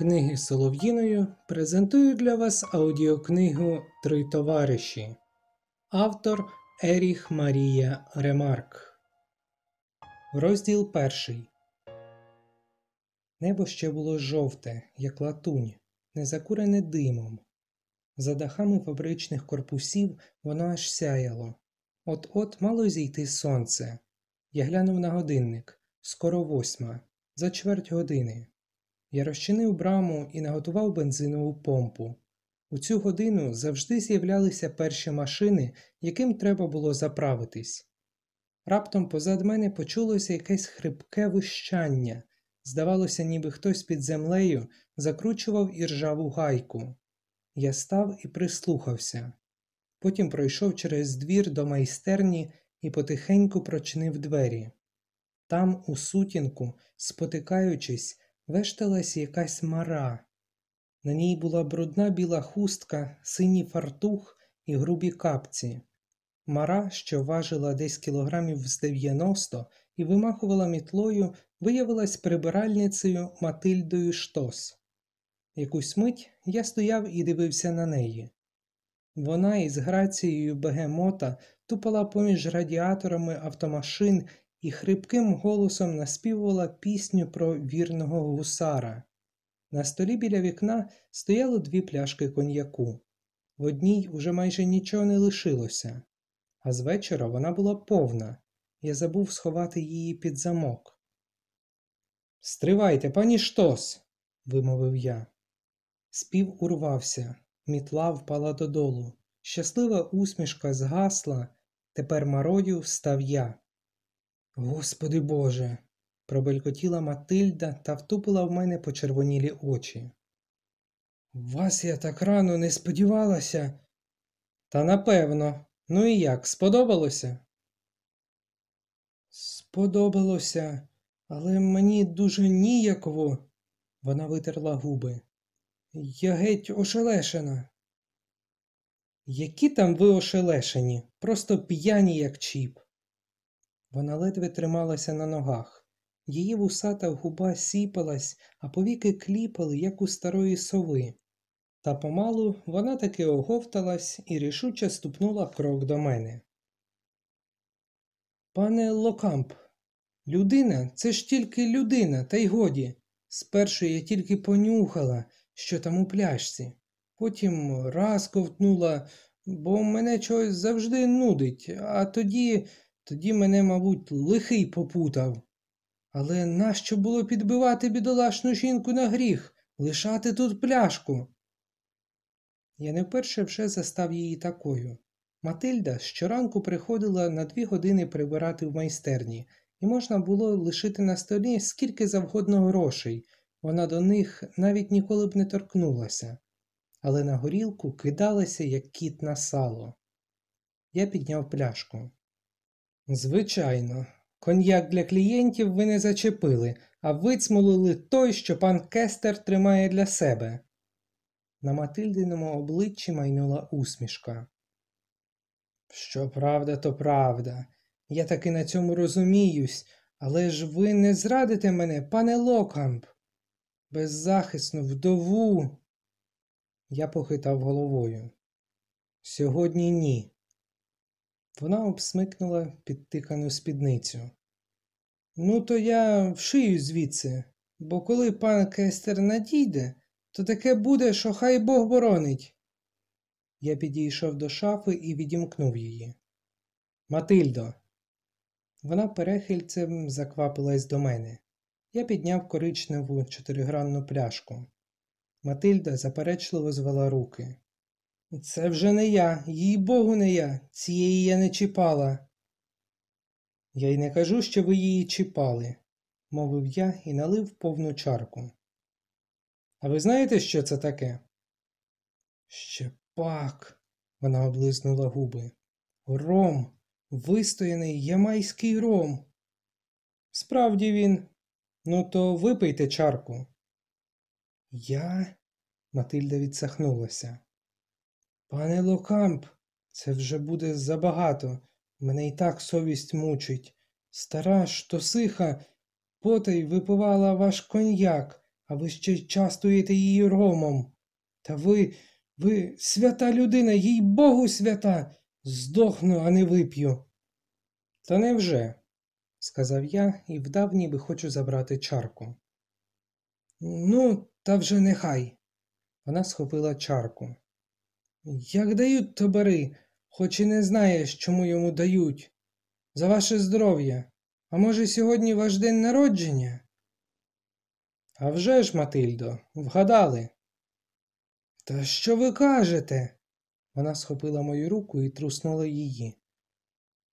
книги Солов'їною презентую для вас аудіокнигу Три товариші, автор Еріх Марія Ремарк. Розділ перший. Небо ще було жовте, як латунь, не закурене димом. За дахами фабричних корпусів воно аж сяяло. От от мало зійти сонце. Я глянув на годинник скоро восьма, за чверть години. Я розчинив браму і наготував бензинову помпу. У цю годину завжди з'являлися перші машини, яким треба було заправитись. Раптом позад мене почулося якесь хрипке вищання, здавалося, ніби хтось під землею закручував іржаву гайку. Я став і прислухався. Потім пройшов через двір до майстерні і потихеньку прочинив двері. Там, у сутінку, спотикаючись, вешталась якась мара. На ній була брудна біла хустка, синій фартух і грубі капці. Мара, що важила десь кілограмів з 90 і вимахувала мітлою, виявилась прибиральницею Матильдою Штос. Якусь мить я стояв і дивився на неї. Вона із грацією бегемота тупала поміж радіаторами автомашин і хрипким голосом наспівувала пісню про вірного гусара. На столі біля вікна стояло дві пляшки коньяку. В одній уже майже нічого не лишилося, а з вечора вона була повна. Я забув сховати її під замок. Стривайте, пані Штос, вимовив я. Спів урвався, мітла впала додолу. Щаслива усмішка згасла, тепер мародів став я. Господи Боже, пробелькотіла Матильда та втупила в мене почервонілі очі. Вас я так рано не сподівалася. Та напевно, ну і як, сподобалося? Сподобалося, але мені дуже ніяково, вона витерла губи. Я геть ошелешена. Які там ви ошелешені, просто п'яні, як чіп. Вона ледве трималася на ногах. Її вусата губа сіпалась, а повіки кліпали, як у старої сови. Та помалу вона таки оговталась і рішуче ступнула крок до мене. Пане Локамп, людина це ж тільки людина, та й годі. Спершу я тільки понюхала, що там у пляшці, потім раз ковтнула, бо мене чогось завжди нудить, а тоді тоді мене, мабуть, лихий попутав. Але нащо було підбивати бідолашну жінку на гріх, лишати тут пляшку? Я не вперше вже застав її такою. Матильда щоранку приходила на дві години прибирати в майстерні, і можна було лишити на столі скільки завгодно грошей, вона до них навіть ніколи б не торкнулася, але на горілку кидалася, як кіт на сало. Я підняв пляшку. Звичайно, коньяк для клієнтів ви не зачепили, а вицмолили той, що пан Кестер тримає для себе. На Матильдиному обличчі майнула усмішка. Що правда, то правда. Я таки на цьому розуміюсь, але ж ви не зрадите мене, пане Локамп, беззахисну вдову. Я похитав головою. Сьогодні ні. Вона обсмикнула підтикану спідницю. Ну, то я вшию звідси, бо коли пан Кестер надійде, то таке буде, що хай Бог боронить. Я підійшов до шафи і відімкнув її. Матильдо. Вона перехильцем заквапилась до мене. Я підняв коричневу чотиригранну пляшку. Матильда заперечливо звела руки. Це вже не я, їй богу, не я. Цієї я не чіпала. Я й не кажу, що ви її чіпали, мовив я і налив повну чарку. А ви знаєте, що це таке? Ще пак, вона облизнула губи. Ром, вистояний ямайський ром. Справді він, ну то випийте чарку. Я. Матильда відсахнулася. Пане Локамп, це вже буде забагато. Мене і так совість мучить. Стара сиха, потай випивала ваш коньяк, а ви ще частуєте її ромом. Та ви, ви свята людина, їй Богу свята, здохну, а не вип'ю. Та невже? сказав я і вдав, ніби хочу забрати чарку. Ну, та вже нехай. Вона схопила чарку. Як дають табори, хоч і не знаєш, чому йому дають. За ваше здоров'я. А може, сьогодні ваш день народження? «А вже ж, Матильдо, вгадали. Та що ви кажете? Вона схопила мою руку і труснула її.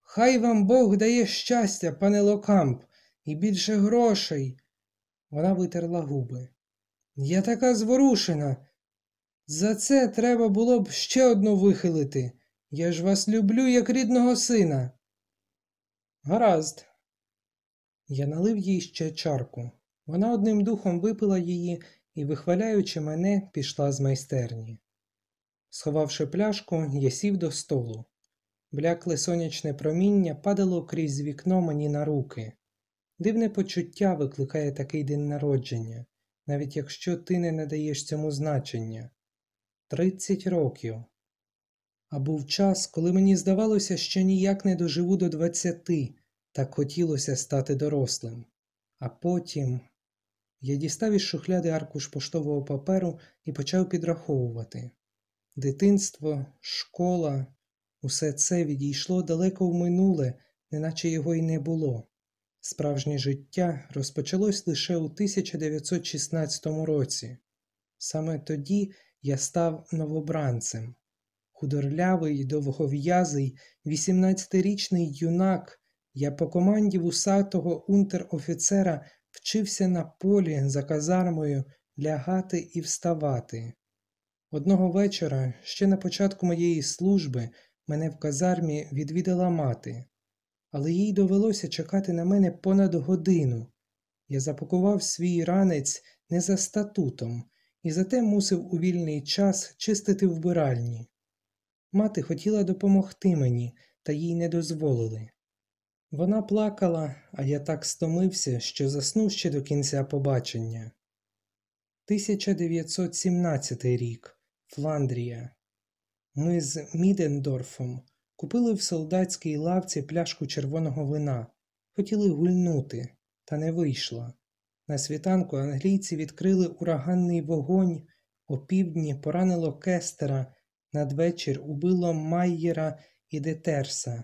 Хай вам Бог дає щастя, пане Локамп, і більше грошей. Вона витерла губи. Я така зворушена, за це треба було б ще одну вихилити. Я ж вас люблю, як рідного сина. Гаразд. Я налив їй ще чарку. Вона одним духом випила її і, вихваляючи мене, пішла з майстерні. Сховавши пляшку, я сів до столу. Блякле сонячне проміння падало крізь вікно мені на руки. Дивне почуття викликає такий день народження, навіть якщо ти не надаєш цьому значення тридцять років. А був час, коли мені здавалося, що ніяк не доживу до двадцяти, так хотілося стати дорослим. А потім я дістав із шухляди аркуш поштового паперу і почав підраховувати. Дитинство, школа, усе це відійшло далеко в минуле, неначе його й не було. Справжнє життя розпочалось лише у 1916 році. Саме тоді я став новобранцем. Худорлявий, довгов'язий, 18-річний юнак, я по команді вусатого унтер-офіцера вчився на полі за казармою лягати і вставати. Одного вечора, ще на початку моєї служби, мене в казармі відвідала мати, але їй довелося чекати на мене понад годину. Я запакував свій ранець не за статутом, і зате мусив у вільний час чистити вбиральні. Мати хотіла допомогти мені, та їй не дозволили. Вона плакала, а я так стомився, що заснув ще до кінця побачення. 1917 рік Фландрія. Ми з Мідендорфом купили в солдатській лавці пляшку червоного вина, хотіли гульнути, та не вийшла. На світанку англійці відкрили ураганний вогонь, опівдні поранило кестера, надвечір убило Майєра і Детерса.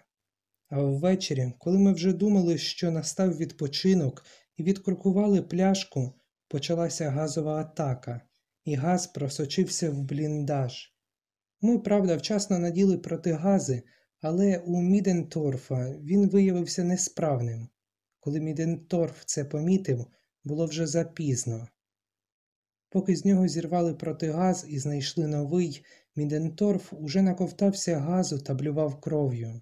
А ввечері, коли ми вже думали, що настав відпочинок, і відкрукували пляшку, почалася газова атака, і газ просочився в бліндаж. Ми, правда, вчасно наділи протигази, але у Міденторфа він виявився несправним. Коли Міденторф це помітив, було вже запізно. Поки з нього зірвали протигаз і знайшли новий, Міденторф уже наковтався газу та блював кров'ю.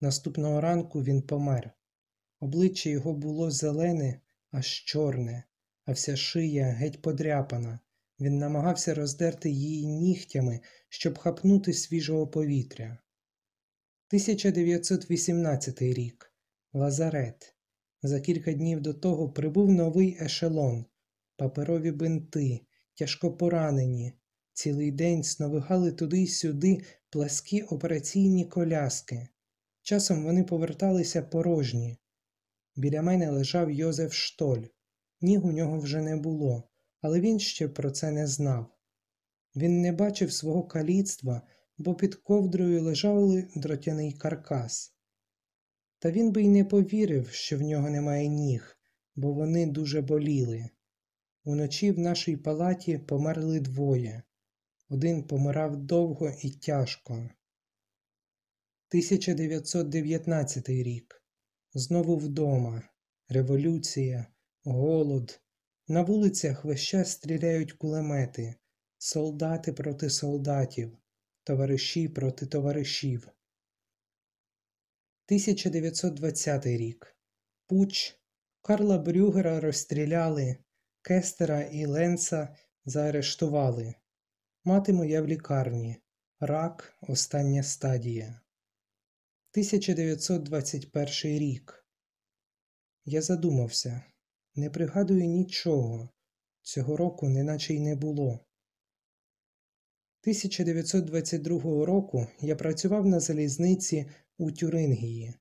Наступного ранку він помер. Обличчя його було зелене, аж чорне, а вся шия геть подряпана. Він намагався роздерти її нігтями, щоб хапнути свіжого повітря. 1918 рік Лазарет. За кілька днів до того прибув новий ешелон, паперові бинти, тяжко поранені. Цілий день сновигали туди й сюди пласкі операційні коляски. Часом вони поверталися порожні. Біля мене лежав Йозеф Штоль. Ніг у нього вже не було, але він ще про це не знав. Він не бачив свого каліцтва, бо під ковдрою лежав дротяний каркас. Та він би й не повірив, що в нього немає ніг, бо вони дуже боліли. Уночі в нашій палаті померли двоє. Один помирав довго і тяжко. 1919 рік. Знову вдома. Революція, голод. На вулицях весь час стріляють кулемети, солдати проти солдатів, товариші проти товаришів. 1920 рік. Пуч Карла Брюгера розстріляли, Кестера і Ленца заарештували. Мати моя в лікарні. Рак. Остання стадія. 1921 рік. Я задумався. Не пригадую нічого. Цього року неначе й не було. 1922 року я працював на залізниці у Тюрингії,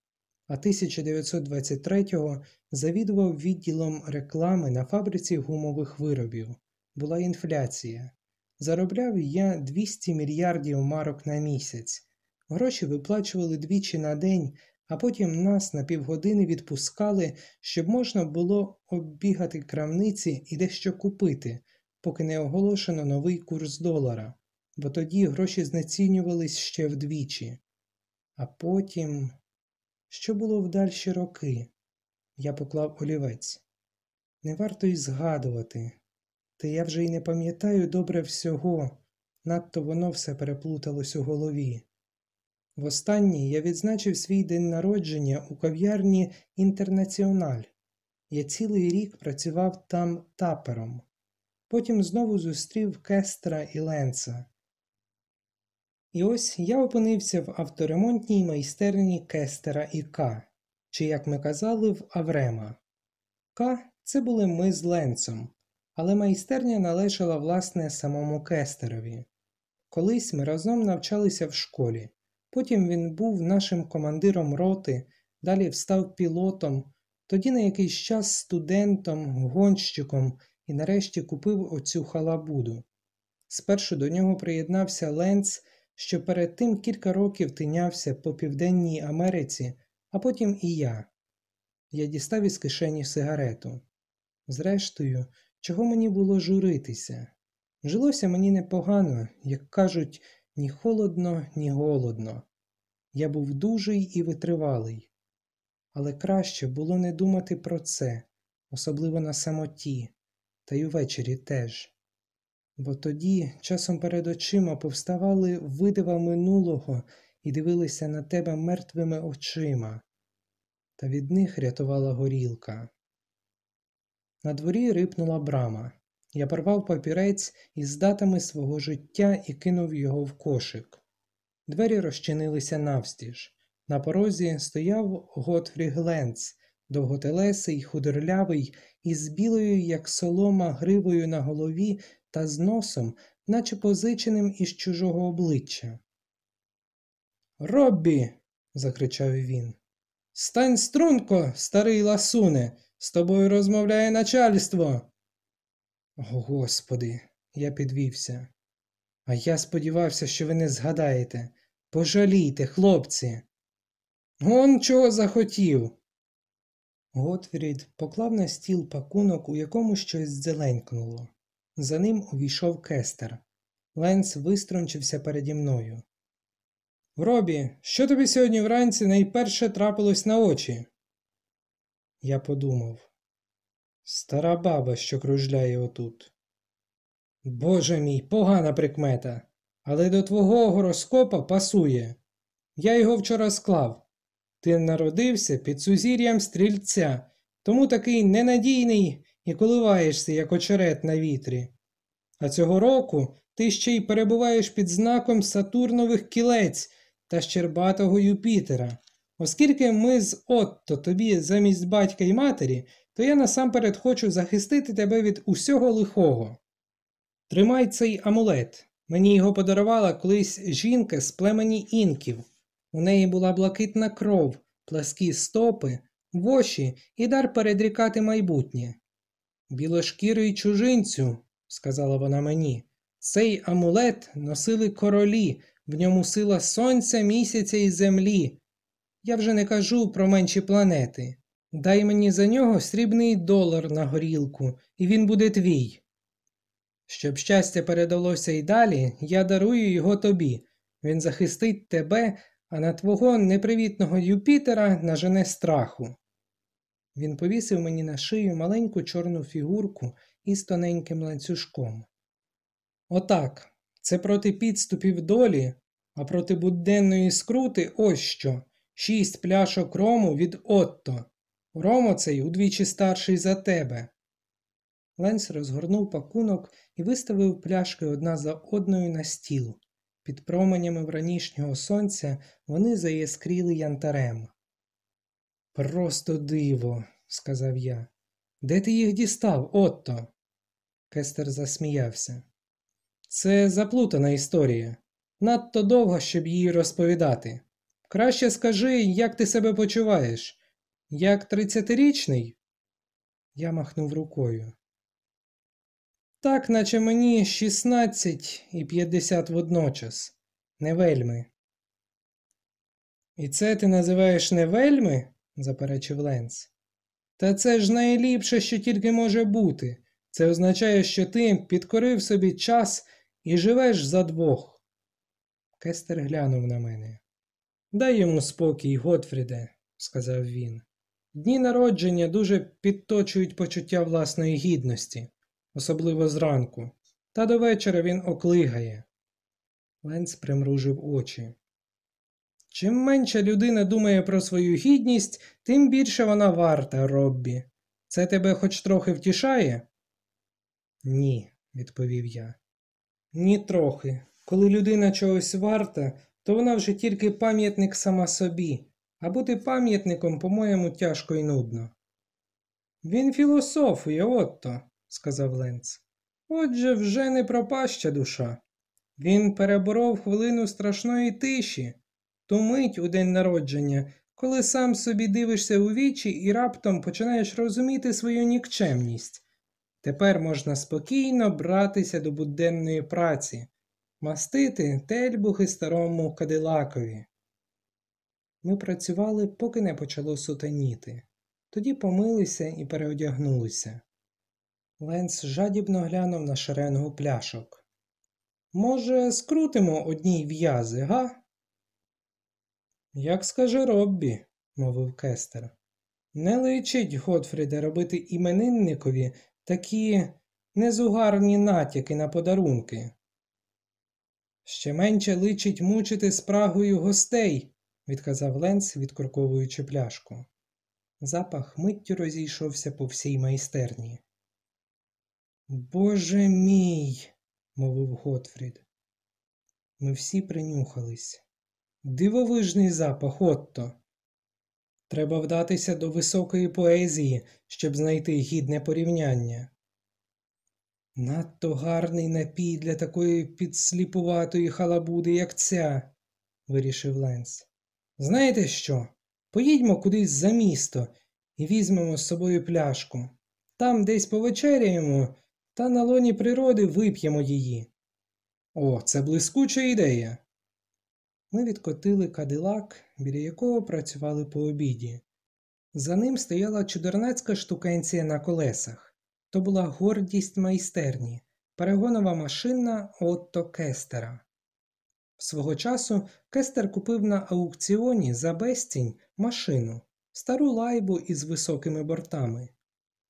а 1923-го завідував відділом реклами на фабриці гумових виробів. Була інфляція. Заробляв я 200 мільярдів марок на місяць. Гроші виплачували двічі на день, а потім нас на півгодини відпускали, щоб можна було оббігати крамниці і дещо купити, поки не оголошено новий курс долара, бо тоді гроші знецінювались ще вдвічі. А потім, що було в дальші роки, я поклав олівець. Не варто й згадувати, та я вже й не пам'ятаю добре всього, надто воно все переплуталось у голові. Востаннє я відзначив свій день народження у кав'ярні Інтернаціональ. Я цілий рік працював там тапером, потім знову зустрів Кестра і Ленца. І ось я опинився в авторемонтній майстерні Кестера і К, чи, як ми казали, в Аврема. К це були ми з Ленцом, але майстерня належала власне самому Кестерові. Колись ми разом навчалися в школі, потім він був нашим командиром роти, далі встав пілотом, тоді на якийсь час студентом, гонщиком і нарешті купив оцю халабуду. Спершу до нього приєднався Ленц що перед тим кілька років тинявся по Південній Америці, а потім і я. Я дістав із кишені сигарету. Зрештою, чого мені було журитися? Жилося мені непогано, як кажуть, ні холодно, ні голодно. Я був дужий і витривалий, але краще було не думати про це, особливо на самоті, та й увечері теж бо тоді часом перед очима повставали видива минулого і дивилися на тебе мертвими очима, та від них рятувала горілка. На дворі рипнула брама. Я порвав папірець із датами свого життя і кинув його в кошик. Двері розчинилися навстіж. На порозі стояв Готфрі Гленц, довготелесий, худорлявий, із білою, як солома, гривою на голові та з носом, наче позиченим із чужого обличчя. Роббі. закричав він. Стань струнко, старий ласуне, з тобою розмовляє начальство. О, Господи, я підвівся. А я сподівався, що ви не згадаєте. Пожалійте, хлопці. Он чого захотів. Готфрід поклав на стіл пакунок, у якому щось зеленькнуло. За ним увійшов кестер. Ленс вистрончився переді мною. Робі, що тобі сьогодні вранці найперше трапилось на очі? Я подумав. Стара баба, що кружляє отут. Боже мій, погана прикмета, але до твого гороскопа пасує. Я його вчора склав. Ти народився під сузір'ям стрільця, тому такий ненадійний і коливаєшся, як очерет на вітрі. А цього року ти ще й перебуваєш під знаком Сатурнових кілець та Щербатого Юпітера. Оскільки ми з отто тобі замість батька і матері, то я насамперед хочу захистити тебе від усього лихого. Тримай цей амулет. Мені його подарувала колись жінка з племені інків. У неї була блакитна кров, пласкі стопи, воші і дар передрікати майбутнє білошкірий чужинцю, сказала вона мені, цей амулет носили королі, в ньому сила сонця, місяця і землі. Я вже не кажу про менші планети. Дай мені за нього срібний долар на горілку, і він буде твій. Щоб щастя передалося й далі, я дарую його тобі. Він захистить тебе, а на твого непривітного Юпітера нажене страху. Він повісив мені на шию маленьку чорну фігурку із тоненьким ланцюжком. Отак, це проти підступів долі, а проти буденної скрути ось що, шість пляшок рому від отто. Ромо цей удвічі старший за тебе. Ленс розгорнув пакунок і виставив пляшки одна за одною на стіл. Під променями вранішнього сонця вони заєскріли янтарем. Просто диво, сказав я. Де ти їх дістав, отто? Кестер засміявся. Це заплутана історія. Надто довго, щоб її розповідати. Краще скажи, як ти себе почуваєш? Як тридцятирічний? Я махнув рукою. Так, наче мені 16 і 50 водночас, не вельми. І це ти називаєш не вельми? заперечив Ленс. Та це ж найліпше, що тільки може бути. Це означає, що ти підкорив собі час і живеш за двох. Кестер глянув на мене. Дай йому спокій, Готфріде, сказав він. Дні народження дуже підточують почуття власної гідності, особливо зранку, та до вечора він оклигає. Ленц примружив очі. Чим менше людина думає про свою гідність, тим більше вона варта, Роббі. Це тебе хоч трохи втішає? Ні, відповів я. Ні трохи. Коли людина чогось варта, то вона вже тільки пам'ятник сама собі, а бути пам'ятником, по-моєму, тяжко і нудно. Він філософує, отто, сказав Ленц. Отже, вже не пропаща душа. Він переборов хвилину страшної тиші ту мить у день народження, коли сам собі дивишся у вічі і раптом починаєш розуміти свою нікчемність. Тепер можна спокійно братися до буденної праці, мастити тельбухи старому кадилакові. Ми працювали, поки не почало сутаніти, тоді помилися і переодягнулися. Ленс жадібно глянув на шеренгу пляшок. Може, скрутимо одній в'язи, га? Як скаже Роббі, мовив кестер. Не личить Готфріда робити іменинникові такі незугарні натяки на подарунки. Ще менше личить мучити спрагою гостей, відказав Ленс, відкурковуючи пляшку. Запах миттю розійшовся по всій майстерні. Боже мій, мовив Готфрід. Ми всі принюхались. Дивовижний запах отто. Треба вдатися до високої поезії, щоб знайти гідне порівняння. Надто гарний напій для такої підсліпуватої халабуди, як ця, вирішив Ленс. Знаєте що? Поїдьмо кудись за місто і візьмемо з собою пляшку. Там десь повечеряємо та на лоні природи вип'ємо її. О, це блискуча ідея. Ми відкотили кадилак, біля якого працювали по обіді. За ним стояла чудернацька штукенція на колесах. То була гордість майстерні, перегонова машина Отто Кестера. Свого часу Кестер купив на аукціоні за безцінь машину, стару лайбу із високими бортами.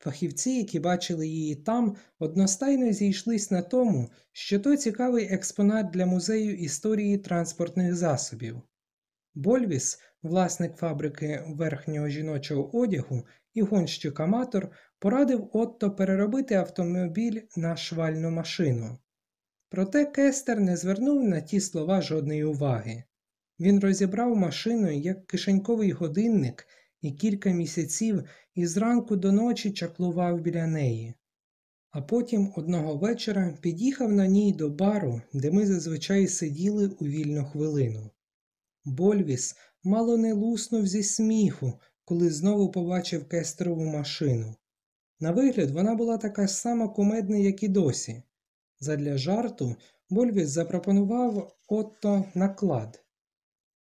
Фахівці, які бачили її там, одностайно зійшлись на тому, що то цікавий експонат для музею історії транспортних засобів. Больвіс, власник фабрики верхнього жіночого одягу і гонщик аматор, порадив Отто переробити автомобіль на швальну машину. Проте кестер не звернув на ті слова жодної уваги. Він розібрав машину як кишеньковий годинник і кілька місяців із ранку до ночі чаклував біля неї, а потім одного вечора під'їхав на ній до бару, де ми зазвичай сиділи у вільну хвилину. Больвіс мало не луснув зі сміху, коли знову побачив кестрову машину. На вигляд, вона була така сама кумедна, як і досі. Задля жарту Больвіс запропонував отто наклад.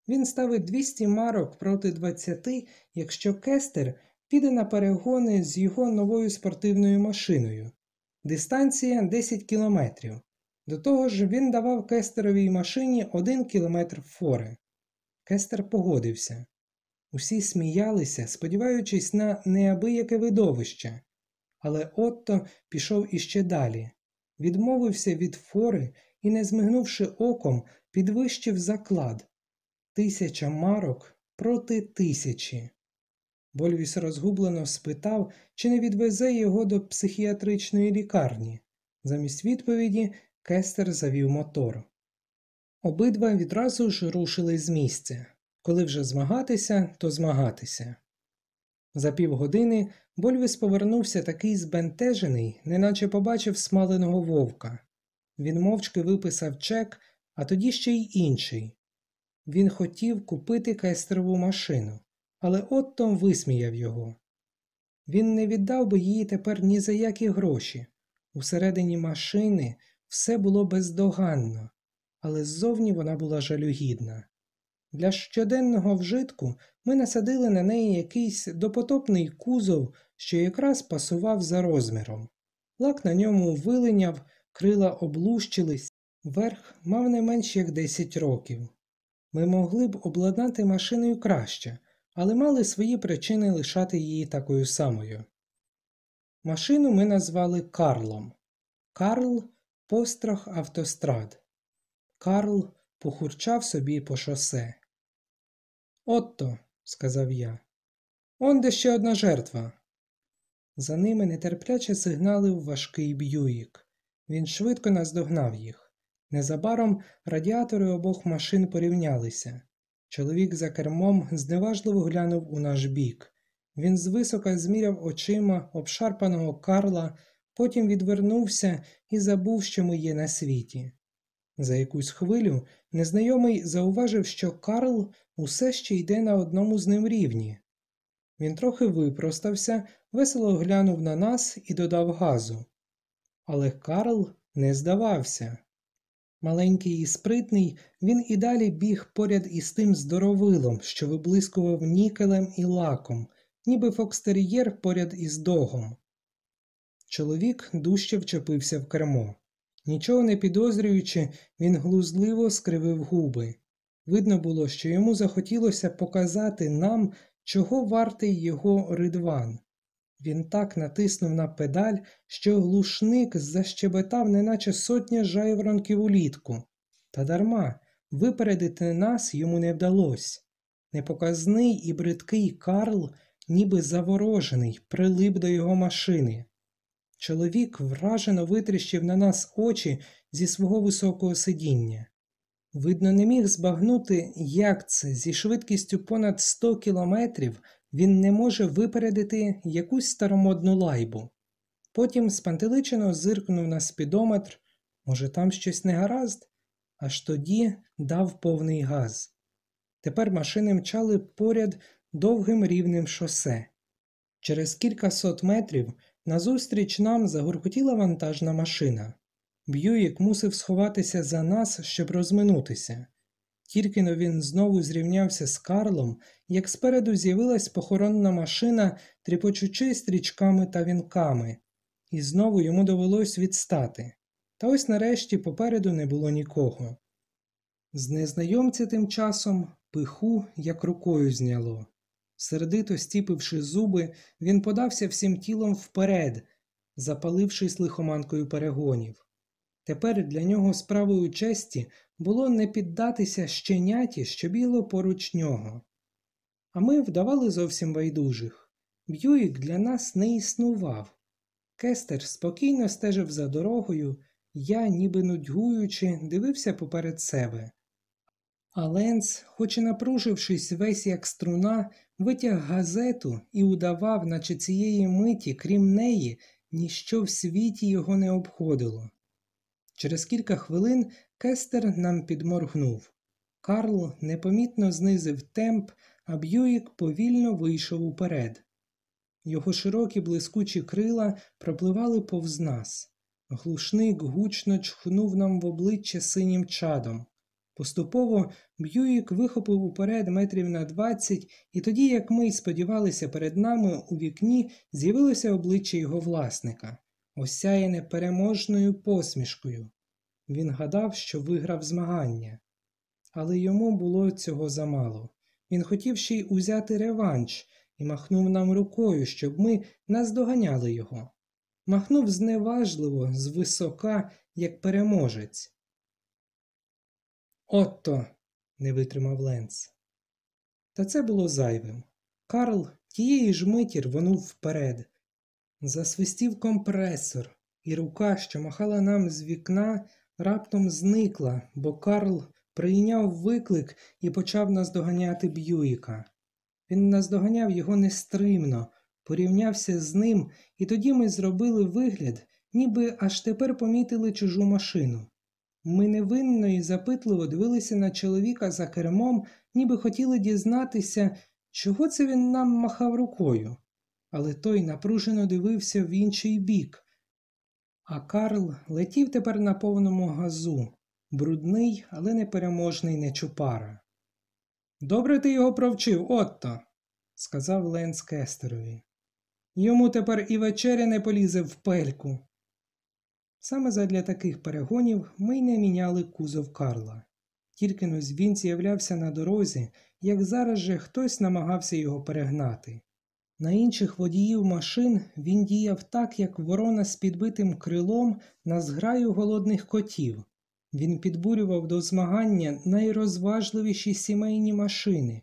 Він ставить 200 марок проти 20, якщо кестер піде на перегони з його новою спортивною машиною. Дистанція 10 кілометрів. До того ж, він давав кестеровій машині 1 кілометр фори. Кестер погодився. Усі сміялися, сподіваючись на неабияке видовище. Але Отто пішов іще далі, відмовився від фори і, не змигнувши оком, підвищив заклад, Тисяча марок проти тисячі. Вольвіс розгублено спитав, чи не відвезе його до психіатричної лікарні. Замість відповіді кестер завів мотор. Обидва відразу ж рушили з місця. Коли вже змагатися, то змагатися. За півгодини Больвіс повернувся такий збентежений, неначе побачив смаленого вовка. Він мовчки виписав чек, а тоді ще й інший. Він хотів купити кайстрову машину, але Оттом висміяв його. Він не віддав би її тепер ні за які гроші. Усередині машини все було бездоганно, але ззовні вона була жалюгідна. Для щоденного вжитку ми насадили на неї якийсь допотопний кузов, що якраз пасував за розміром. Лак на ньому вилиняв, крила облущились, верх мав не менш як 10 років. Ми могли б обладнати машиною краще, але мали свої причини лишати її такою самою. Машину ми назвали Карлом. Карл пострах автострад. Карл похурчав собі по шосе. Отто, сказав я, он де ще одна жертва. За ними нетерпляче сигналив важкий б'юїк. Він швидко наздогнав їх. Незабаром радіатори обох машин порівнялися. Чоловік за кермом зневажливо глянув у наш бік. Він звисока зміряв очима обшарпаного Карла, потім відвернувся і забув, що ми є на світі. За якусь хвилю незнайомий зауважив, що Карл усе ще йде на одному з ним рівні. Він трохи випростався, весело глянув на нас і додав газу. Але Карл не здавався. Маленький і спритний, він і далі біг поряд із тим здоровилом, що виблискував нікелем і лаком, ніби фокстер'єр поряд із догом. Чоловік дужче вчепився в кермо. Нічого не підозрюючи, він глузливо скривив губи. Видно було, що йому захотілося показати нам, чого вартий його ридван. Він так натиснув на педаль, що глушник защебетав неначе сотня жайворонків улітку. Та дарма випередити нас йому не вдалося. Непоказний і бридкий Карл, ніби заворожений, прилип до його машини. Чоловік вражено витріщив на нас очі зі свого високого сидіння. Видно, не міг збагнути, як це зі швидкістю понад 100 кілометрів він не може випередити якусь старомодну лайбу. Потім спантеличено зиркнув на спідометр, може, там щось не гаразд, аж тоді дав повний газ. Тепер машини мчали поряд довгим рівним шосе. Через кілька сот метрів назустріч нам загуркотіла вантажна машина. Б'юїк мусив сховатися за нас, щоб розминутися. Тільки но він знову зрівнявся з Карлом, як спереду з'явилась похоронна машина, тріпочучи стрічками та вінками, і знову йому довелось відстати. Та ось нарешті попереду не було нікого. З незнайомця тим часом пиху як рукою зняло. Сердито стіпивши зуби, він подався всім тілом вперед, запалившись лихоманкою перегонів. Тепер для нього справою честі було не піддатися щеняті, що біло поруч нього. А ми вдавали зовсім байдужих. Б'юїк для нас не існував. Кестер спокійно стежив за дорогою, я, ніби нудьгуючи, дивився поперед себе. А Ленс, хоч і напружившись весь як струна, витяг газету і удавав, наче цієї миті, крім неї, ніщо в світі його не обходило. Через кілька хвилин кестер нам підморгнув. Карл непомітно знизив темп, а Б'юїк повільно вийшов уперед. Його широкі блискучі крила пропливали повз нас. Глушник гучно чхнув нам в обличчя синім чадом. Поступово Б'юїк вихопив уперед метрів на двадцять, і тоді, як ми й сподівалися перед нами у вікні, з'явилося обличчя його власника осяє непереможною посмішкою. Він гадав, що виграв змагання, але йому було цього замало. Він хотів ще й узяти реванш і махнув нам рукою, щоб ми наздоганяли його. Махнув зневажливо, звисока, як переможець. Отто, не витримав Ленц. Та це було зайвим. Карл тієї ж миті рвонув вперед, Засвистів компресор, і рука, що махала нам з вікна, раптом зникла, бо Карл прийняв виклик і почав наздоганяти Б'юїка. Він наздоганяв його нестримно, порівнявся з ним, і тоді ми зробили вигляд, ніби аж тепер помітили чужу машину. Ми невинно і запитливо дивилися на чоловіка за кермом, ніби хотіли дізнатися, чого це він нам махав рукою але той напружено дивився в інший бік. А Карл летів тепер на повному газу, брудний, але непереможний нечупара. Добре ти його провчив, отто, сказав Ленс Кестерові. Йому тепер і вечеря не полізе в пельку. Саме задля таких перегонів ми й не міняли кузов Карла. Тільки но він з'являвся на дорозі, як зараз же хтось намагався його перегнати. На інших водіїв машин він діяв так, як ворона з підбитим крилом на зграю голодних котів. Він підбурював до змагання найрозважливіші сімейні машини,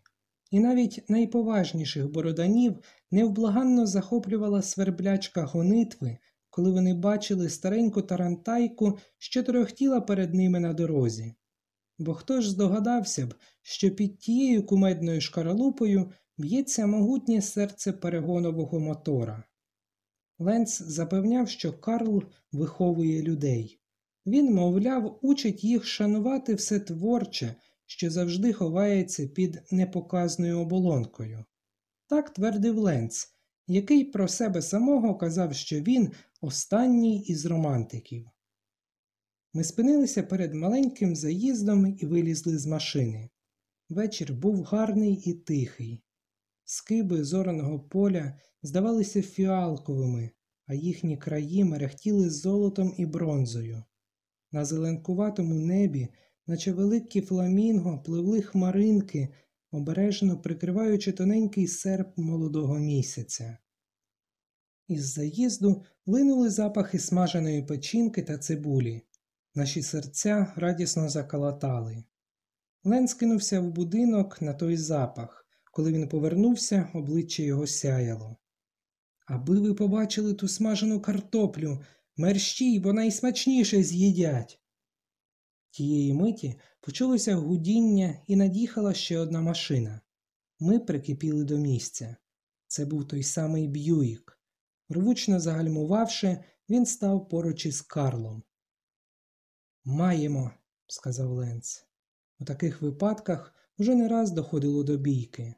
і навіть найповажніших бороданів невблаганно захоплювала сверблячка гонитви, коли вони бачили стареньку тарантайку, що трохтіла перед ними на дорозі. Бо хто ж здогадався б, що під тією кумедною шкаралупою б'ється могутнє серце перегонового мотора. Ленц запевняв, що Карл виховує людей. Він, мовляв, учить їх шанувати все творче, що завжди ховається під непоказною оболонкою. Так твердив Ленц, який про себе самого казав, що він останній із романтиків. Ми спинилися перед маленьким заїздом і вилізли з машини. Вечір був гарний і тихий. Скиби зореного поля здавалися фіалковими, а їхні краї мерехтіли золотом і бронзою. На зеленкуватому небі, наче великі фламінго, пливли хмаринки, обережно прикриваючи тоненький серп молодого місяця. Із заїзду линули запахи смаженої печінки та цибулі. Наші серця радісно закалатали. Лен скинувся в будинок на той запах. Коли він повернувся, обличчя його сяяло. Аби ви побачили ту смажену картоплю, мерщій, бо найсмачніше з'їдять. Тієї миті почулося гудіння і над'їхала ще одна машина. Ми прикипіли до місця. Це був той самий Б'юїк. Рвучно загальмувавши, він став поруч із Карлом. Маємо, сказав Ленц. У таких випадках уже не раз доходило до бійки.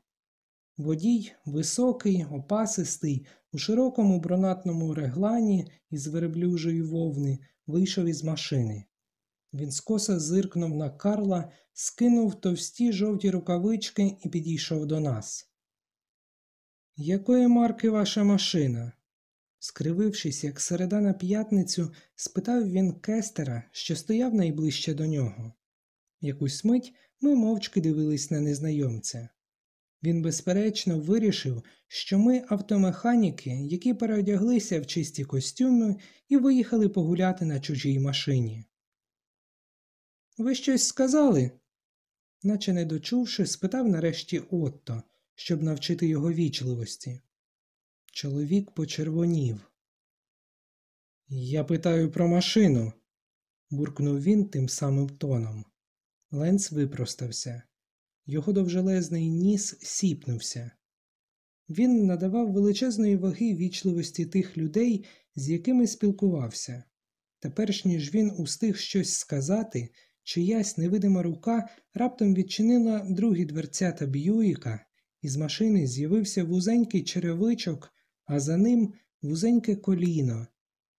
Водій високий, опасистий, у широкому бронатному реглані із верблюжої вовни вийшов із машини. Він скоса зиркнув на Карла, скинув товсті жовті рукавички і підійшов до нас. Якої марки ваша машина? Скривившись, як середа на п'ятницю, спитав він кестера, що стояв найближче до нього. Якусь мить ми мовчки дивились на незнайомця. Він, безперечно, вирішив, що ми автомеханіки, які переодяглися в чисті костюми і виїхали погуляти на чужій машині. Ви щось сказали? наче не дочувши, спитав нарешті Отто, щоб навчити його вічливості. Чоловік почервонів. Я питаю про машину, буркнув він тим самим тоном. Ленс випростався. Його довжелезний ніс сіпнувся. Він надавав величезної ваги вічливості тих людей, з якими спілкувався. Теперш ніж він устиг щось сказати, чиясь невидима рука раптом відчинила другі дверцята Б'юїка, і з машини з'явився вузенький черевичок, а за ним вузеньке коліно.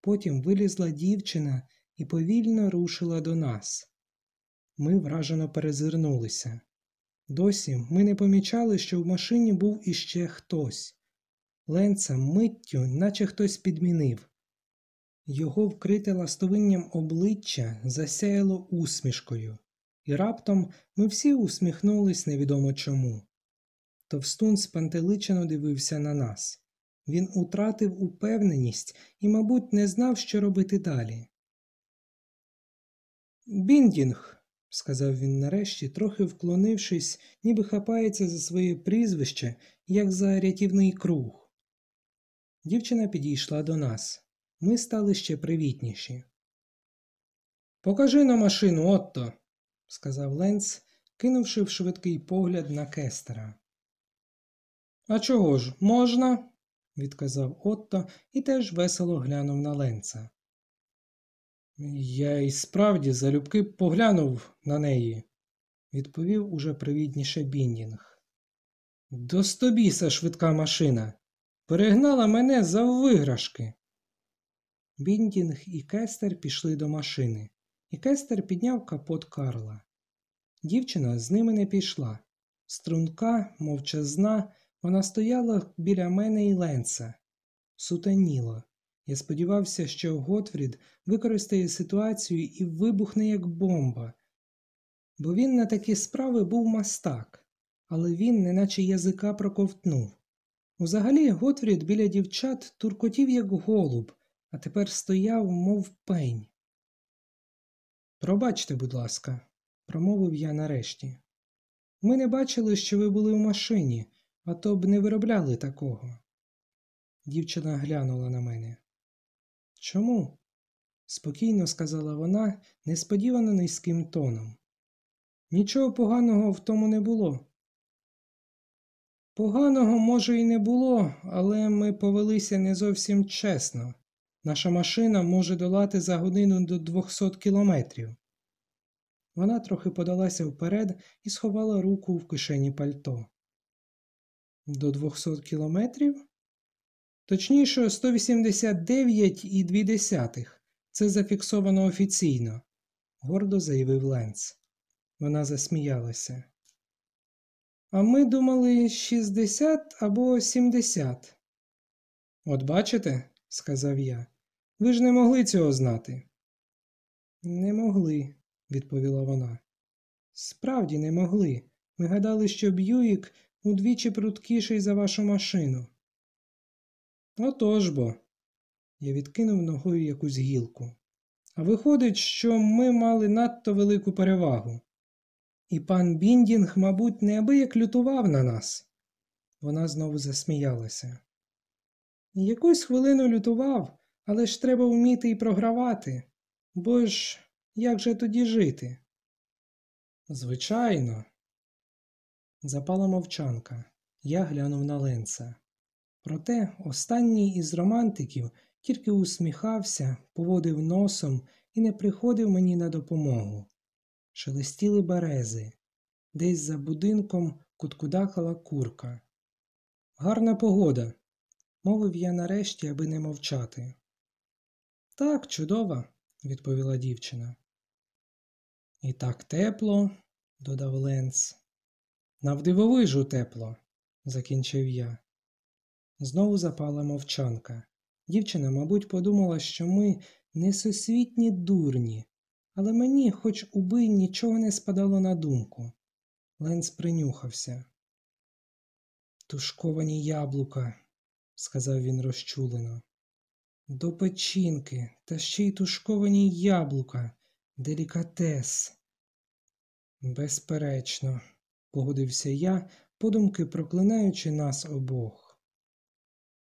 Потім вилізла дівчина і повільно рушила до нас. Ми вражено перезирнулися. Досі ми не помічали, що в машині був іще хтось. Ленца миттю, наче хтось підмінив. Його вкрите ластовинням обличчя засяяло усмішкою, і раптом ми всі усміхнулись невідомо чому. Товстун спантеличено дивився на нас. Він утратив упевненість і, мабуть, не знав, що робити далі. Біндінг сказав він нарешті, трохи вклонившись, ніби хапається за своє прізвище, як за рятівний круг. Дівчина підійшла до нас. Ми стали ще привітніші. Покажи на машину, отто, сказав Ленц, кинувши в швидкий погляд на кестера. А чого ж, можна? відказав отто і теж весело глянув на Ленца. Я й справді залюбки поглянув на неї, відповів уже привітніше Біндінг. Достобіса швидка машина. Перегнала мене за виграшки. Біндінг і кестер пішли до машини, і кестер підняв капот Карла. Дівчина з ними не пішла. Струнка, мовчазна, вона стояла біля мене і Ленса, сутеніла. Я сподівався, що Готфрід використає ситуацію і вибухне як бомба, бо він на такі справи був мастак, але він, неначе язика, проковтнув. Узагалі, Готфрід біля дівчат туркотів як голуб, а тепер стояв, мов пень. Пробачте, будь ласка, промовив я нарешті. Ми не бачили, що ви були в машині, а то б не виробляли такого. Дівчина глянула на мене. Чому? спокійно сказала вона несподівано низьким тоном. Нічого поганого в тому не було. Поганого, може, і не було, але ми повелися не зовсім чесно. Наша машина може долати за годину до 200 кілометрів. Вона трохи подалася вперед і сховала руку в кишені пальто. До 200 кілометрів? Точніше, 189,2. Це зафіксовано офіційно, гордо заявив Ленц. Вона засміялася. А ми думали 60 або 70. От бачите, сказав я, ви ж не могли цього знати. Не могли, відповіла вона. Справді не могли. Ми гадали, що Б'юїк удвічі пруткіший за вашу машину. Отож бо. Я відкинув ногою якусь гілку. А виходить, що ми мали надто велику перевагу. І пан Біндінг, мабуть, неабияк лютував на нас. Вона знову засміялася. Якусь хвилину лютував, але ж треба вміти і програвати, бо ж як же тоді жити? Звичайно. Запала мовчанка. Я глянув на Ленса. Проте останній із романтиків тільки усміхався, поводив носом і не приходив мені на допомогу. Шелестіли берези, десь за будинком куткудахала курка. Гарна погода, мовив я нарешті, аби не мовчати. Так, чудова, відповіла дівчина. І так тепло, додав Ленс. Навдивовижу тепло, закінчив я. Знову запала мовчанка. Дівчина, мабуть, подумала, що ми несусвітні дурні, але мені, хоч убий, нічого не спадало на думку. Ленс принюхався. Тушковані яблука, сказав він розчулено. До печінки, та ще й тушковані яблука, делікатес. Безперечно, погодився я, подумки проклинаючи нас обох.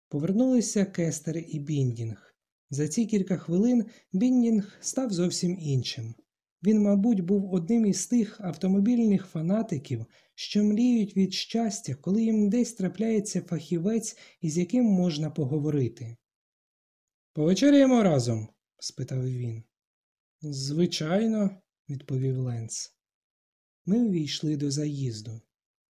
Повернулися кестер і Біндінг. За ці кілька хвилин Біндінг став зовсім іншим. Він, мабуть, був одним із тих автомобільних фанатиків, що мріють від щастя, коли їм десь трапляється фахівець, із яким можна поговорити. Повечеряємо разом? спитав він. Звичайно, відповів Ленц. Ми увійшли до заїзду.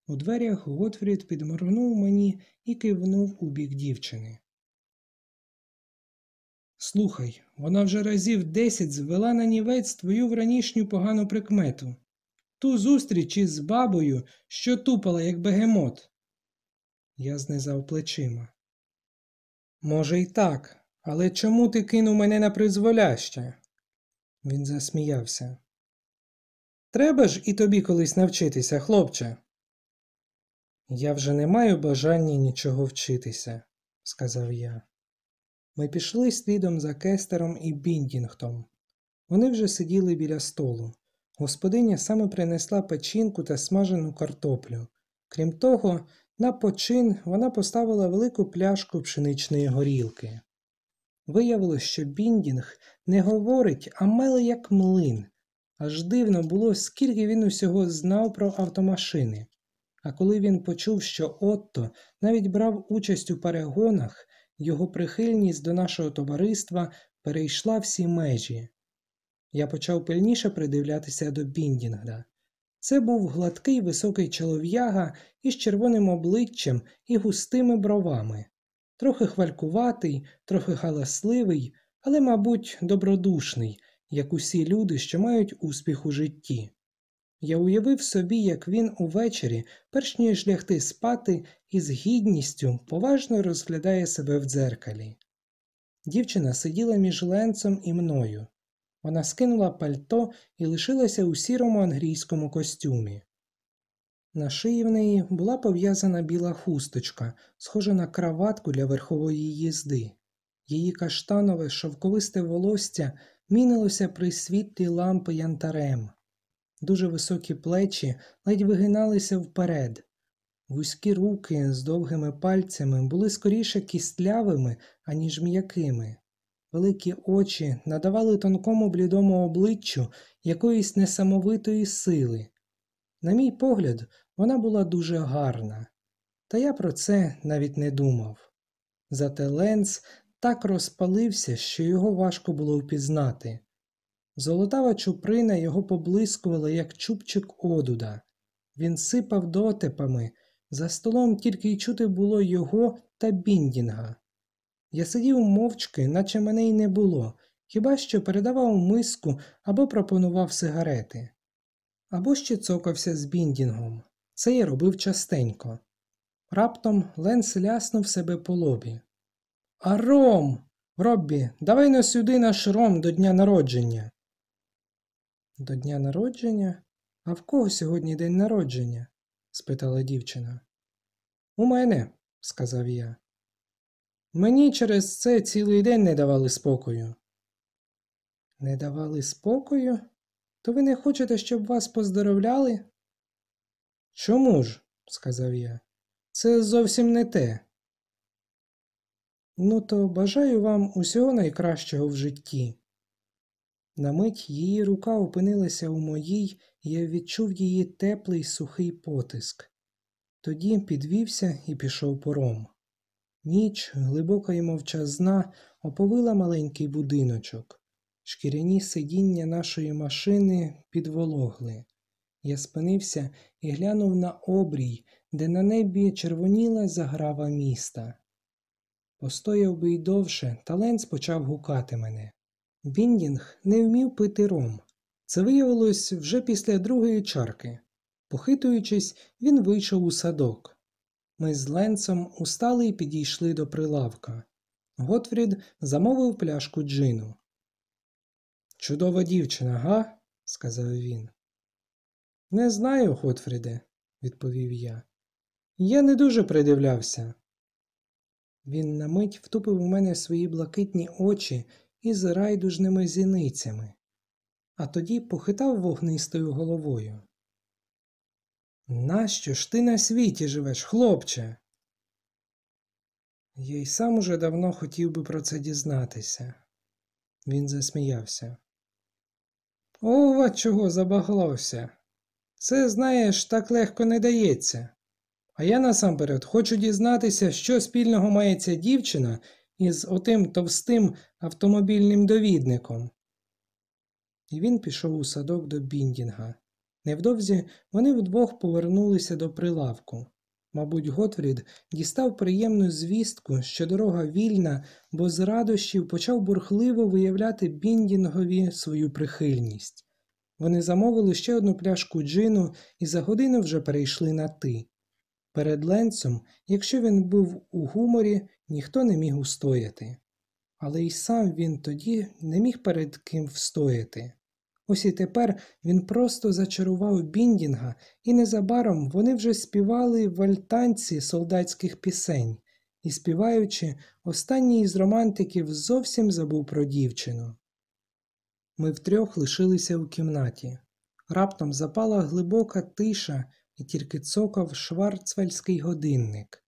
У дверях Готфрід підморгнув мені і кивнув у бік дівчини. Слухай, вона вже разів десять звела на нівець твою вранішню погану прикмету ту зустріч із бабою, що тупала, як бегемот. Я знизав плечима. Може, і так, але чому ти кинув мене на призволяще? Він засміявся. Треба ж і тобі колись навчитися, хлопче. Я вже не маю бажання нічого вчитися, сказав я. Ми пішли слідом за кестером і Біндінгтом. Вони вже сиділи біля столу. Господиня саме принесла печінку та смажену картоплю. Крім того, на почин вона поставила велику пляшку пшеничної горілки. Виявилось, що Біндінг не говорить, а меле як млин. Аж дивно було, скільки він усього знав про автомашини. А коли він почув, що Отто навіть брав участь у перегонах, його прихильність до нашого товариства перейшла всі межі. Я почав пильніше придивлятися до Біндінгда. Це був гладкий високий чолов'яга із червоним обличчям і густими бровами, трохи хвалькуватий, трохи галасливий, але, мабуть, добродушний, як усі люди, що мають успіх у житті. Я уявив собі, як він увечері, перш ніж лягти спати, із гідністю поважно розглядає себе в дзеркалі. Дівчина сиділа між Ленцем і мною. Вона скинула пальто і лишилася у сірому англійському костюмі. На шиї в неї була пов'язана біла хусточка, схожа на краватку для верхової їзди. Її каштанове шовковисте волосся мінилося при світлі лампи янтарем. Дуже високі плечі ледь вигиналися вперед. Вузькі руки з довгими пальцями були скоріше кістлявими, аніж м'якими. Великі очі надавали тонкому блідому обличчю якоїсь несамовитої сили. На мій погляд, вона була дуже гарна, та я про це навіть не думав. Зате Ленс так розпалився, що його важко було впізнати. Золотава чуприна його поблискувала, як чубчик одуда. Він сипав дотепами. За столом тільки й чути було його та біндінга. Я сидів мовчки, наче мене й не було, хіба що передавав миску або пропонував сигарети. Або ще цокався з біндінгом. Це я робив частенько. Раптом Ленс ляснув себе по лобі. Аром, Роббі, давай но сюди наш ром до дня народження. До дня народження? А в кого сьогодні день народження? спитала дівчина. У мене, сказав я. Мені через це цілий день не давали спокою. Не давали спокою? То ви не хочете, щоб вас поздоровляли? Чому ж? сказав я. Це зовсім не те. Ну, то бажаю вам усього найкращого в житті. На мить її рука опинилася у моїй, і я відчув її теплий сухий потиск. Тоді підвівся і пішов пором. Ніч, глибока й мовчазна, оповила маленький будиночок. Шкіряні сидіння нашої машини підвологли. Я спинився і глянув на обрій, де на небі червоніла заграва міста. Постояв би й довше, та Ленц почав гукати мене. Віндінг не вмів пити ром. Це виявилось вже після другої чарки. Похитуючись, він вийшов у садок. Ми з Ленцем устали і підійшли до прилавка. Готфрід замовив пляшку джину. Чудова дівчина, га? сказав він. Не знаю, Готфріде, відповів я. Я не дуже придивлявся. Він на мить втупив у мене свої блакитні очі із райдужними зіницями, а тоді похитав вогнистою головою. Нащо ж ти на світі живеш, хлопче? Я й сам уже давно хотів би про це дізнатися. Він засміявся. Ова чого забаглався. Це, знаєш, так легко не дається. А я насамперед хочу дізнатися, що спільного має ця дівчина із отим товстим автомобільним довідником. І він пішов у садок до Біндінга. Невдовзі вони вдвох повернулися до прилавку. Мабуть, Готфрід дістав приємну звістку, що дорога вільна, бо з радощів почав бурхливо виявляти Біндінгові свою прихильність. Вони замовили ще одну пляшку джину і за годину вже перейшли на ти. Перед Ленцем, якщо він був у гуморі, ніхто не міг устояти. Але й сам він тоді не міг перед ким встояти. Ось і тепер він просто зачарував біндінга, і незабаром вони вже співали вальтанці солдатських пісень, і, співаючи, останній із романтиків зовсім забув про дівчину. Ми втрьох лишилися у кімнаті. Раптом запала глибока тиша, і тільки цокав шварцвельський годинник.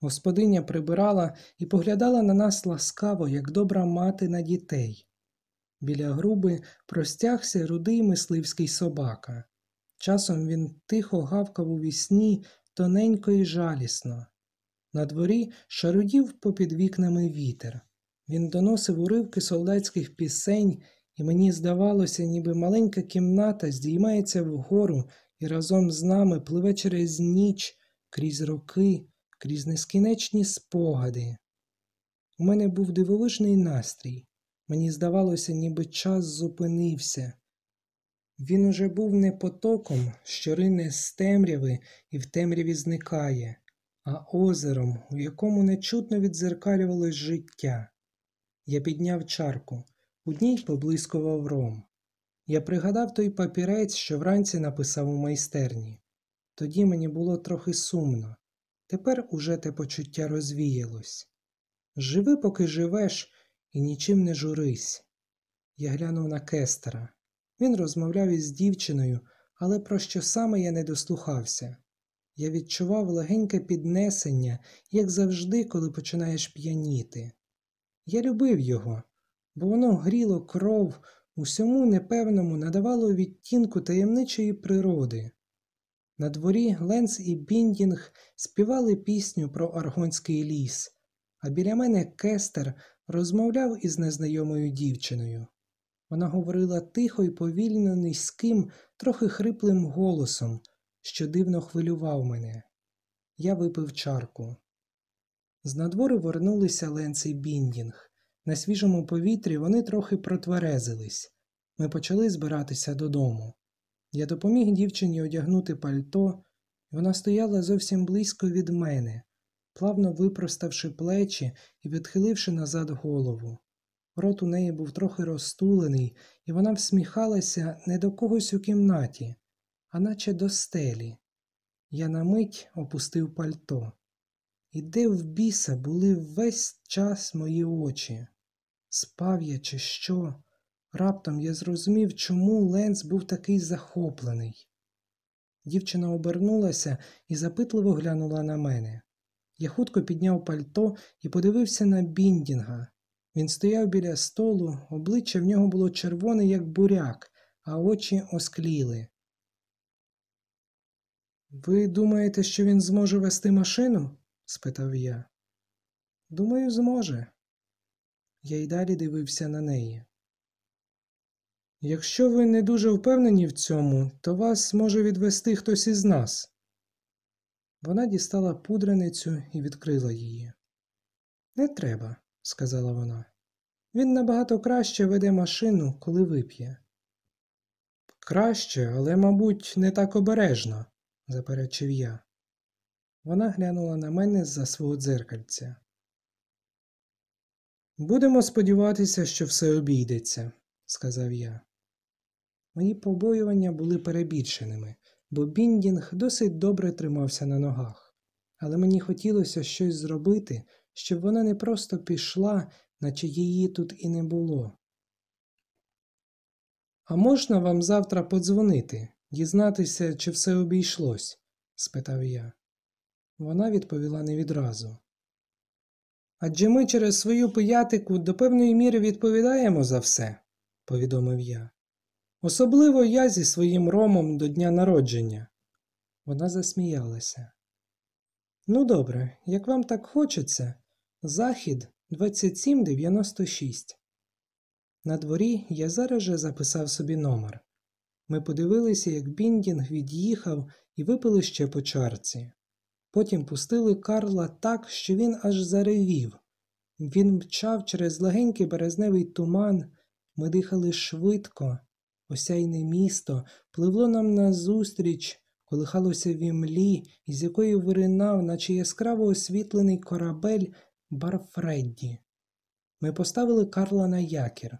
Господиня прибирала і поглядала на нас ласкаво, як добра мати на дітей. Біля груби простягся рудий мисливський собака. Часом він тихо гавкав у вісні, тоненько і жалісно. На дворі шарудів попід вікнами вітер. Він доносив уривки солдатських пісень, і мені здавалося, ніби маленька кімната здіймається вгору і разом з нами пливе через ніч, крізь роки, крізь нескінечні спогади. У мене був дивовижний настрій. Мені здавалося, ніби час зупинився. Він уже був не потоком, що рине з темряви і в темряві зникає, а озером, у якому нечутно відзеркалювалось життя. Я підняв чарку, у дній поблискував ром. Я пригадав той папірець, що вранці написав у майстерні. Тоді мені було трохи сумно, тепер уже те почуття розвіялось. Живи, поки живеш, і нічим не журись. Я глянув на кестера. Він розмовляв із дівчиною, але про що саме я не дослухався. Я відчував легеньке піднесення, як завжди, коли починаєш п'яніти. Я любив його, бо воно гріло кров усьому непевному надавало відтінку таємничої природи. На дворі Ленс і Біндінг співали пісню про Аргонський ліс, а біля мене кестер розмовляв із незнайомою дівчиною. Вона говорила тихо і повільно низьким, трохи хриплим голосом, що дивно хвилював мене. Я випив чарку. З надвору вернулися Ленс і Біндінг. На свіжому повітрі вони трохи протверезились. Ми почали збиратися додому. Я допоміг дівчині одягнути пальто, вона стояла зовсім близько від мене, плавно випроставши плечі і відхиливши назад голову. Рот у неї був трохи розтулений, і вона всміхалася не до когось у кімнаті, а наче до стелі. Я на мить опустив пальто. І де в біса були весь час мої очі. Спав я, чи що? Раптом я зрозумів, чому Ленц був такий захоплений. Дівчина обернулася і запитливо глянула на мене. Я хутко підняв пальто і подивився на біндінга. Він стояв біля столу, обличчя в нього було червоне, як буряк, а очі оскліли. Ви думаєте, що він зможе вести машину? спитав я. Думаю, зможе. Я й далі дивився на неї. Якщо ви не дуже впевнені в цьому, то вас може відвести хтось із нас. Вона дістала пудреницю і відкрила її. Не треба, сказала вона. Він набагато краще веде машину, коли вип'є. Краще, але, мабуть, не так обережно, заперечив я. Вона глянула на мене з за свого дзеркальця. Будемо сподіватися, що все обійдеться, сказав я. Мої побоювання були перебільшеними, бо біндінг досить добре тримався на ногах, але мені хотілося щось зробити, щоб вона не просто пішла, наче її тут і не було. А можна вам завтра подзвонити, дізнатися, чи все обійшлось? спитав я. Вона відповіла не відразу. Адже ми через свою пиятику до певної міри відповідаємо за все, повідомив я. Особливо я зі своїм ромом до дня народження. Вона засміялася. Ну, добре, як вам так хочеться, захід 2796. На дворі я зараз же записав собі номер. Ми подивилися, як Біндінг від'їхав і випили ще по чарці. Потім пустили Карла так, що він аж заревів. Він мчав через легенький березневий туман, ми дихали швидко, осяйне місто пливло нам назустріч, колихалося в імлі, із якої виринав, наче яскраво освітлений корабель Барфредді. Ми поставили Карла на якір.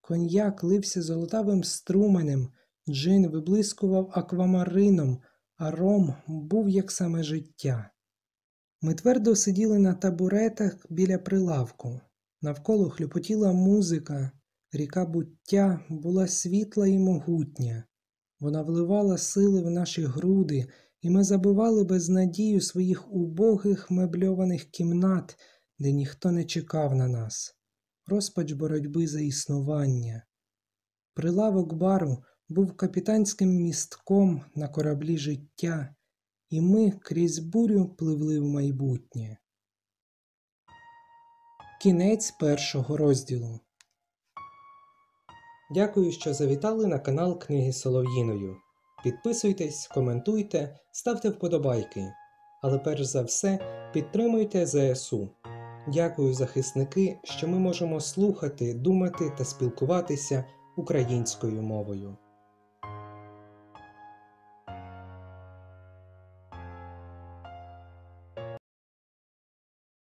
Коньяк лився золотавим струменем, джин виблискував аквамарином а ром був як саме життя. Ми твердо сиділи на табуретах біля прилавку, навколо хлюпотіла музика, ріка буття була світла і могутня, вона вливала сили в наші груди, і ми забували без надію своїх убогих мебльованих кімнат, де ніхто не чекав на нас, розпач боротьби за існування. Прилавок бару був капітанським містком на кораблі життя, і ми крізь бурю пливли в майбутнє. Кінець першого розділу. Дякую, що завітали на канал Книги Солов'їною. Підписуйтесь, коментуйте, ставте вподобайки. Але перш за все, підтримуйте ЗСУ. Дякую, захисники, що ми можемо слухати, думати та спілкуватися українською мовою.